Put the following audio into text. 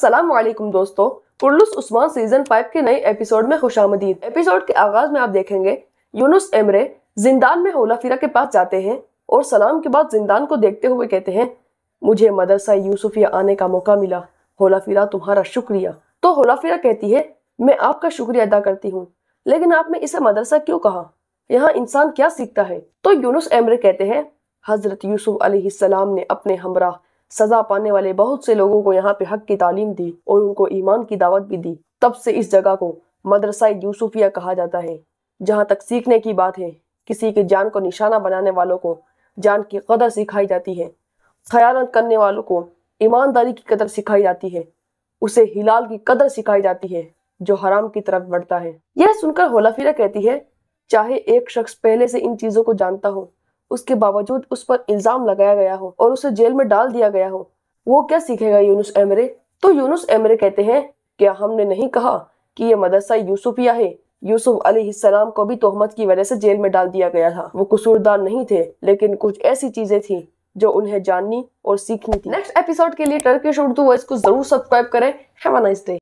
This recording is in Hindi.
सलाम वालेकुम दोस्तों कुल्लुस उस्मान सीजन फाइव के नए एपिसोड में खुश आमदीद एपिसोड के आगाज में आप देखेंगे यूनुस एमरे जिंदान में होलाफिरा के पास जाते हैं और सलाम के बाद जिंदान को देखते हुए कहते हैं मुझे मदरसा यूसुफिया आने का मौका मिला होलाफिरा तुम्हारा शुक्रिया तो होलाफिरा कहती है मैं आपका शुक्रिया अदा करती हूँ लेकिन आपने इसे मदरसा क्यों कहा यहाँ इंसान क्या सीखता है तो यूनुस एमरे कहते हैं हजरत यूसुफ सलाम ने अपने हमराह सज़ा पाने वाले बहुत से लोगों को यहाँ पे हक की तालीम दी और उनको ईमान की दावत भी दी तब से इस जगह को मदरसा यूसुफिया कहा जाता है जहाँ तक सीखने की बात है किसी के जान को निशाना बनाने वालों को जान की कदर सिखाई जाती है खयानत करने वालों को ईमानदारी की कदर सिखाई जाती है उसे हिलाल की कदर सिखाई जाती है जो हराम की तरफ बढ़ता है यह सुनकर होलाफिरा कहती है चाहे एक शख्स पहले से इन चीज़ों को जानता हो उसके बावजूद उस पर इल्ज़ाम लगाया गया हो और उसे जेल में डाल दिया गया हो वो क्या सीखेगा यूनुस एमरे तो यूनुस एमरे कहते हैं क्या हमने नहीं कहा कि ये मदरसा यूसुफिया है यूसुफ अलैहिस्सलाम को भी तोहमत की वजह से जेल में डाल दिया गया था वो कसूरदार नहीं थे लेकिन कुछ ऐसी चीजें थी जो उन्हें जाननी और सीखनी थी नेक्स्ट एपिसोड के लिए टर्किश उर्दू वॉइस को जरूर सब्सक्राइब करें हैव अ नाइस डे